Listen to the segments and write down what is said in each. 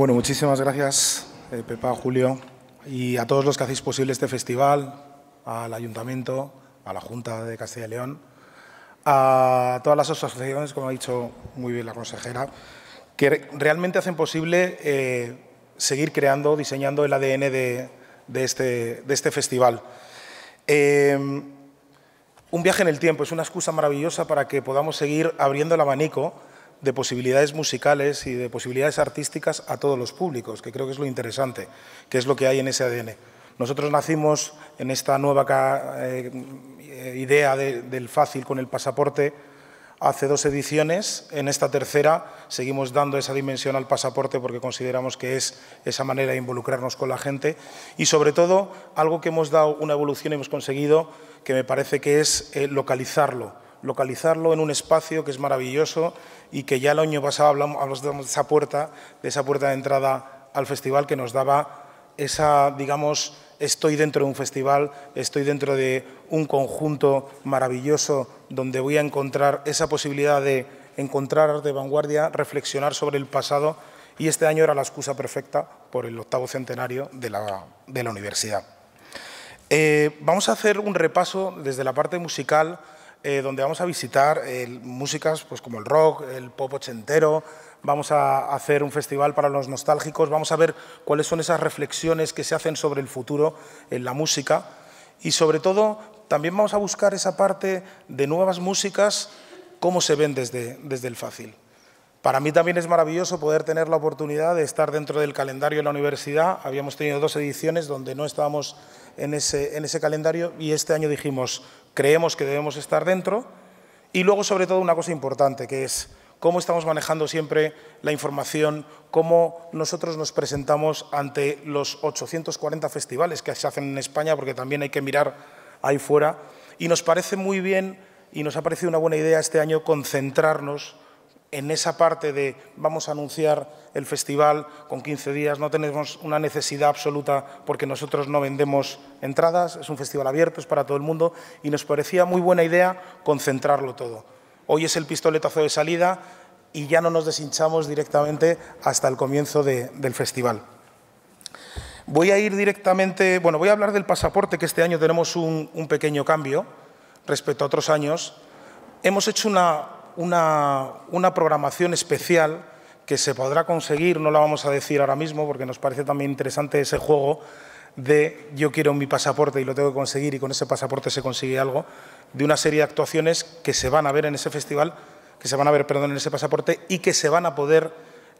Bueno, muchísimas gracias, eh, Pepa, Julio, y a todos los que hacéis posible este festival, al Ayuntamiento, a la Junta de Castilla y León, a todas las asociaciones, como ha dicho muy bien la consejera, que realmente hacen posible eh, seguir creando, diseñando el ADN este, de, este, festival. Eh, un viaje en el tiempo es una excusa maravillosa para que podamos seguir abriendo el abanico de posibilidades musicales y de posibilidades artísticas a todos los públicos, que creo que es lo interesante, que es lo que hay en ese ADN. Nosotros nacimos en esta nueva eh, idea del fácil con el pasaporte hace dos ediciones. En esta tercera seguimos dando esa dimensión al pasaporte porque consideramos que es esa manera de involucrarnos con la gente. Y sobre todo, algo que hemos dado una evolución y hemos conseguido, que me parece que es eh, localizarlo localizarlo en un espacio que es maravilloso y que ya el año pasado hablamos, de esa puerta, de esa puerta de entrada al festival que nos daba esa, digamos, estoy dentro de un festival, estoy dentro de un conjunto maravilloso donde voy a encontrar esa posibilidad de encontrar de vanguardia, reflexionar sobre el pasado y este año era la excusa perfecta por el octavo centenario de la, universidad. Eh, vamos a hacer un repaso desde la parte musical eh, donde vamos a visitar eh, músicas pues, como el rock, el pop ochentero, vamos a hacer un festival para los nostálgicos, vamos a ver cuáles son esas reflexiones que se hacen sobre el futuro en la música y sobre todo también vamos a buscar esa parte de nuevas músicas, cómo se ven desde, desde el fácil. Para mí también es maravilloso poder tener la oportunidad de estar dentro del calendario de la universidad. Habíamos tenido dos ediciones donde no estábamos en ese, en ese calendario y este año dijimos, creemos que debemos estar dentro. Y luego, sobre todo, una cosa importante, que es cómo estamos manejando siempre la información, cómo nosotros nos presentamos ante los 840 festivales que se hacen en España, porque también hay que mirar ahí fuera. Y nos parece muy bien y nos ha parecido una buena idea este año concentrarnos en esa parte de vamos a anunciar el festival con 15 días, no tenemos una necesidad absoluta porque nosotros no vendemos entradas, es un festival abierto, es para todo el mundo y nos parecía muy buena idea concentrarlo todo. Hoy es el pistoletazo de salida y ya no nos deshinchamos directamente hasta el comienzo del festival. Voy a ir directamente, bueno, voy a hablar del pasaporte, que este año tenemos un, un pequeño cambio respecto a otros años. Hemos hecho una una, una programación especial que se podrá conseguir, no la vamos a decir ahora mismo porque nos parece también interesante ese juego de yo quiero mi pasaporte y lo tengo que conseguir y con ese pasaporte se consigue algo, de una serie de actuaciones que se van a ver en ese festival, que se van a ver, perdón, en ese pasaporte y que se van a poder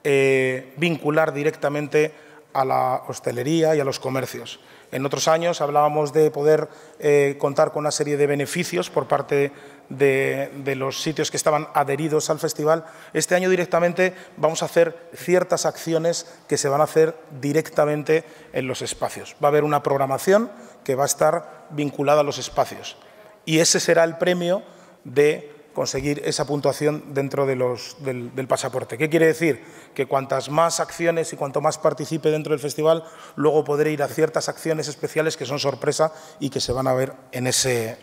eh, vincular directamente a la hostelería y a los comercios. En otros años hablábamos de poder eh, contar con una serie de beneficios por parte de, los sitios que estaban adheridos al festival, este año directamente vamos a hacer ciertas acciones que se van a hacer directamente en los espacios. Va a haber una programación que va a estar vinculada a los espacios y ese será el premio de conseguir esa puntuación dentro de los, del, del, pasaporte. ¿Qué quiere decir? Que cuantas más acciones y cuanto más participe dentro del festival, luego podré ir a ciertas acciones especiales que son sorpresa y que se van a ver en ese,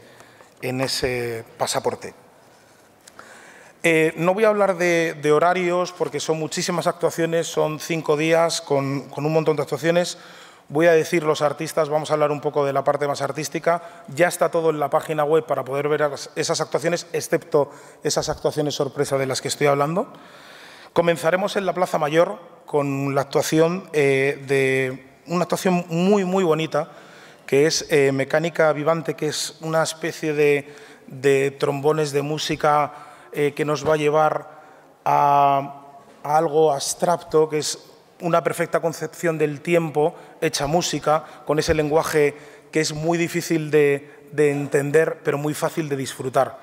en ese pasaporte. Eh, no voy a hablar de, horarios porque son muchísimas actuaciones, son cinco días con, un montón de actuaciones. Voy a decir los artistas, vamos a hablar un poco de la parte más artística. Ya está todo en la página web para poder ver esas actuaciones, excepto esas actuaciones sorpresa de las que estoy hablando. Comenzaremos en la Plaza Mayor con la actuación eh, de una actuación muy, muy bonita que es eh, mecánica vivante, que es una especie de, trombones de música eh, que nos va a llevar a, algo abstracto, que es una perfecta concepción del tiempo hecha música, con ese lenguaje que es muy difícil de, entender, pero muy fácil de disfrutar.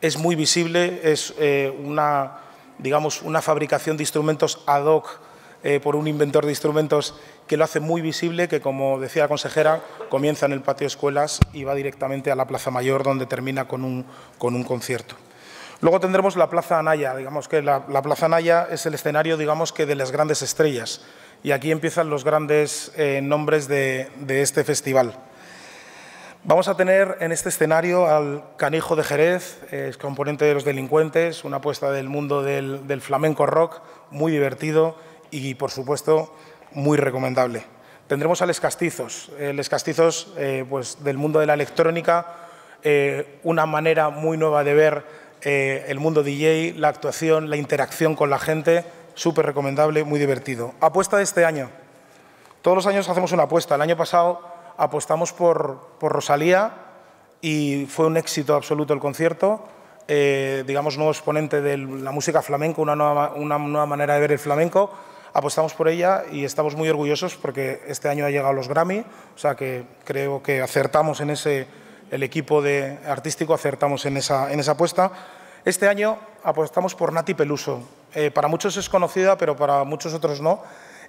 Es muy visible, es eh, una, digamos, una fabricación de instrumentos ad hoc eh, por un inventor de instrumentos que lo hace muy visible, que como decía la consejera, comienza en el patio de escuelas y va directamente a la Plaza Mayor, donde termina con un, concierto. Luego tendremos la Plaza Anaya, digamos que la, Plaza Anaya es el escenario, digamos que de las grandes estrellas, y aquí empiezan los grandes eh, nombres de, de este festival. Vamos a tener en este escenario al Canijo de Jerez, eh, es componente de Los Delincuentes, una apuesta del mundo del, del flamenco rock, muy divertido y, por supuesto, muy recomendable. Tendremos a Les Castizos. los eh, Les Castizos, eh, pues, del mundo de la electrónica, eh, una manera muy nueva de ver el mundo DJ, la actuación, la interacción con la gente, súper recomendable, muy divertido. Apuesta de este año. Todos los años hacemos una apuesta. El año pasado apostamos por, por Rosalía y fue un éxito absoluto el concierto. digamos, nuevo exponente de la música flamenco, una nueva, una nueva manera de ver el flamenco apostamos por ella y estamos muy orgullosos porque este año ha llegado los Grammy, o sea que creo que acertamos en ese, el equipo de artístico acertamos en esa, en esa apuesta. Este año apostamos por Nati Peluso. Eh, para muchos es conocida, pero para muchos otros no.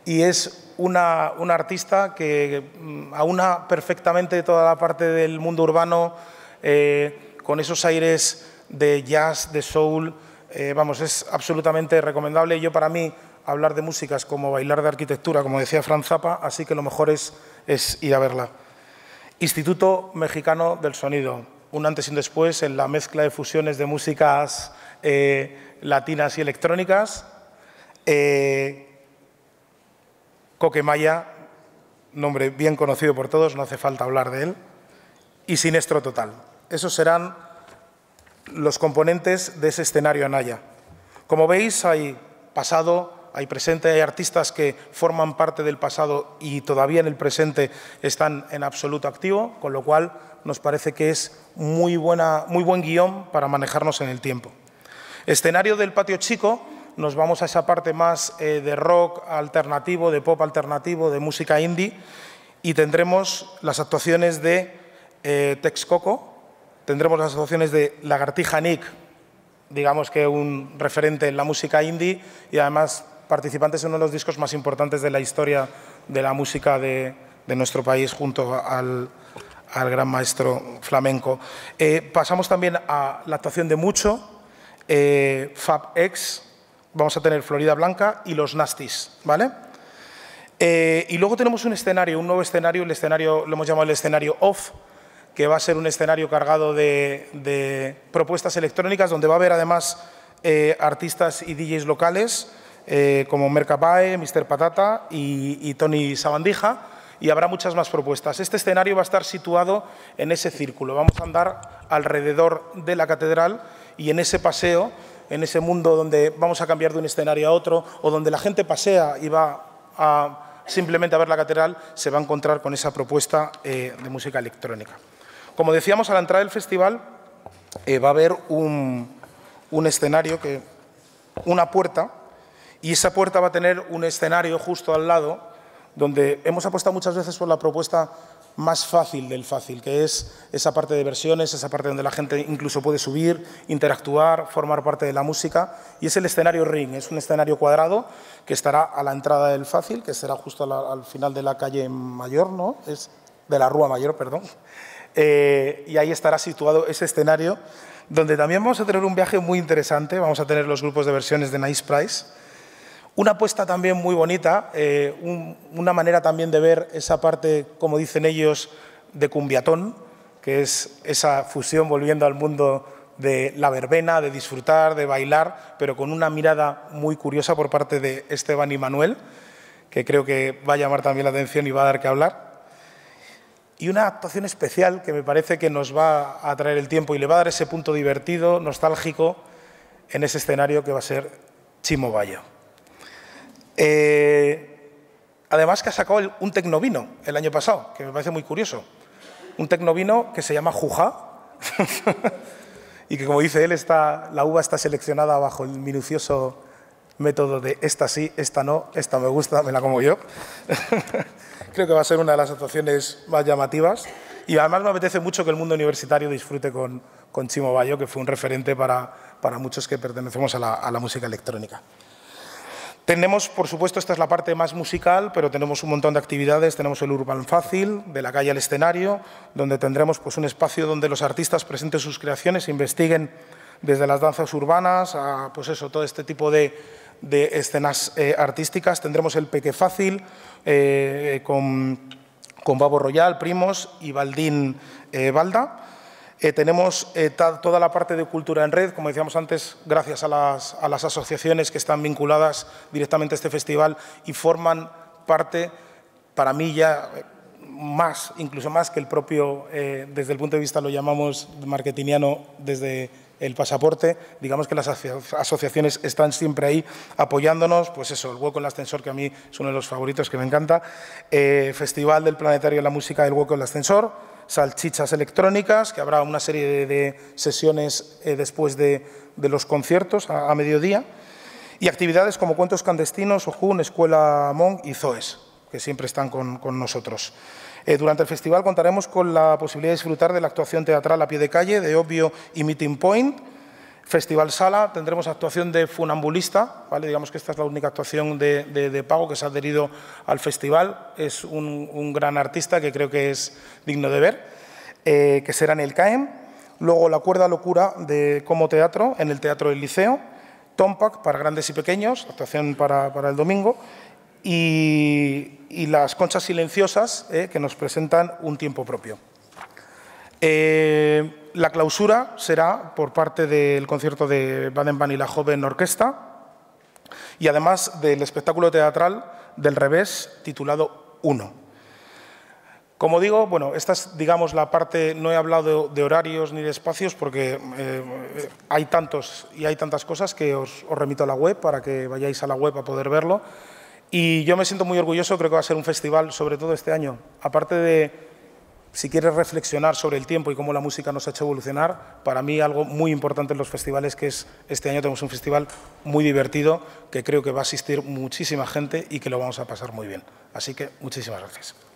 Y es una, artista que mm, aúna perfectamente toda la parte del mundo urbano eh, con esos aires de jazz, de soul. Eh, vamos, es absolutamente recomendable. Yo para mí hablar de músicas como bailar de arquitectura, como decía Franz Zappa, así que lo mejor es, es ir a verla. Instituto Mexicano del Sonido, un antes y un después en la mezcla de fusiones de músicas eh, latinas y electrónicas. Eh, Coquemaya, nombre bien conocido por todos, no hace falta hablar de él, y Sinestro Total. Esos serán los componentes de ese escenario Anaya. Como veis, hay pasado, hay presente, hay artistas que forman parte del pasado y todavía en el presente están en absoluto activo, con lo cual nos parece que es muy, muy buen guión para manejarnos en el tiempo. Escenario del patio chico, nos vamos a esa parte más eh, de rock alternativo, de pop alternativo, de música indie, y tendremos las actuaciones de eh, Tex Texcoco, tendremos las actuaciones de Lagartija Nick, digamos que un referente en la música indie y además participantes en uno de los discos más importantes de la historia de la música de, nuestro país junto al, gran maestro flamenco. Eh, pasamos también a la actuación de Mucho, eh, Fab X, vamos a tener Florida Blanca y Los Nastis, ¿vale? Eh, y luego tenemos un escenario, un nuevo escenario, el escenario lo hemos llamado el escenario off, que va a ser un escenario cargado de propuestas electrónicas, donde va a haber además eh, artistas y DJs locales, eh, como Mercapae, Mr. Patata y, Tony Sabandija, y habrá muchas más propuestas. Este escenario va a estar situado en ese círculo. Vamos a andar alrededor de la catedral y en ese paseo, en ese mundo donde vamos a cambiar de un escenario a otro o donde la gente pasea y va simplemente a ver la catedral, se va a encontrar con esa propuesta eh, de música electrónica. Como decíamos, a la entrada del festival eh, va a haber un, un escenario, que, una puerta y esa puerta va a tener un escenario justo al lado, donde hemos apostado muchas veces por la propuesta más fácil del fácil, que es esa parte de versiones, esa parte donde la gente incluso puede subir, interactuar, formar parte de la música. Y es el escenario ring, es un escenario cuadrado que estará a la entrada del fácil, que será justo al final de la calle Mayor, ¿no? Es de la Rúa Mayor, perdón. Eh, y ahí estará situado ese escenario, donde también vamos a tener un viaje muy interesante. Vamos a tener los grupos de versiones de Nice Price una apuesta también muy bonita, eh, una manera también de ver esa parte, como dicen ellos, de cumbiatón, que es esa fusión volviendo al mundo de la verbena, de disfrutar, de bailar, pero con una mirada muy curiosa por parte de Esteban y Manuel, que creo que va a llamar también la atención y va a dar que hablar. Y una actuación especial que me parece que nos va a atraer el tiempo y le va a dar ese punto divertido, nostálgico, en ese escenario que va a ser Chimo Bayo. Eh, además que ha sacado un tecnovino el año pasado, que me parece muy curioso. Un tecnovino que se llama Juja y que como dice él, la uva está seleccionada bajo el minucioso método de esta sí, esta no, esta me gusta, me la como yo. Creo que va a ser una de las actuaciones más llamativas. Y además me apetece mucho que el mundo universitario disfrute con, Chimo Bayo, que fue un referente para, muchos que pertenecemos a la música electrónica. Tenemos, por supuesto, esta es la parte más musical, pero tenemos un montón de actividades. Tenemos el Urban Fácil, de la calle al escenario, donde tendremos pues, un espacio donde los artistas presenten sus creaciones, e investiguen desde las danzas urbanas a pues eso, todo este tipo de, escenas eh, artísticas. Tendremos el Peque Fácil eh, eh, con, con, Babo Royal, Primos y Baldín Valda. Balda. Eh, tenemos eh, toda la parte de cultura en red, como decíamos antes, gracias a las, asociaciones que están vinculadas directamente a este festival y forman parte, para mí ya más, incluso más que el propio, eh, desde el punto de vista lo llamamos marketingiano, desde el pasaporte, digamos que las asociaciones están siempre ahí apoyándonos, pues eso, el Hueco en el Ascensor, que a mí es uno de los favoritos que me encanta, Festival del Planetario de la Música del Hueco en el Ascensor, salchichas electrónicas, que habrá una serie de, sesiones eh, después de, los conciertos a, mediodía, y actividades como cuentos clandestinos, Ojun, Escuela Monk y Zoes, que siempre están con, nosotros. Eh, durante el festival contaremos con la posibilidad de disfrutar de la actuación teatral a pie de calle de Obvio y Meeting Point, Festival Sala tendremos actuación de Funambulista, ¿vale? digamos que esta es la única actuación de, pago que se ha adherido al festival. Es un, gran artista que creo que es digno de ver, eh, que será en el CAEM. Luego La Cuerda Locura de Como Teatro, en el Teatro del Liceo. Tompac para grandes y pequeños, actuación para, el domingo. Y, Las Conchas Silenciosas, eh, que nos presentan un tiempo propio. Eh, la clausura será por parte del concierto de Baden-Baden y la Joven Orquesta y además del espectáculo teatral del revés titulado Uno. Como digo, bueno, esta es, digamos, la parte, no he hablado de, horarios ni de espacios porque eh, hay tantos y hay tantas cosas que os, remito a la web para que vayáis a la web a poder verlo. Y yo me siento muy orgulloso, creo que va a ser un festival, sobre todo este año, aparte de si quieres reflexionar sobre el tiempo y cómo la música nos ha hecho evolucionar, para mí algo muy importante en los festivales, que es este año tenemos un festival muy divertido, que creo que va a asistir muchísima gente y que lo vamos a pasar muy bien. Así que muchísimas gracias.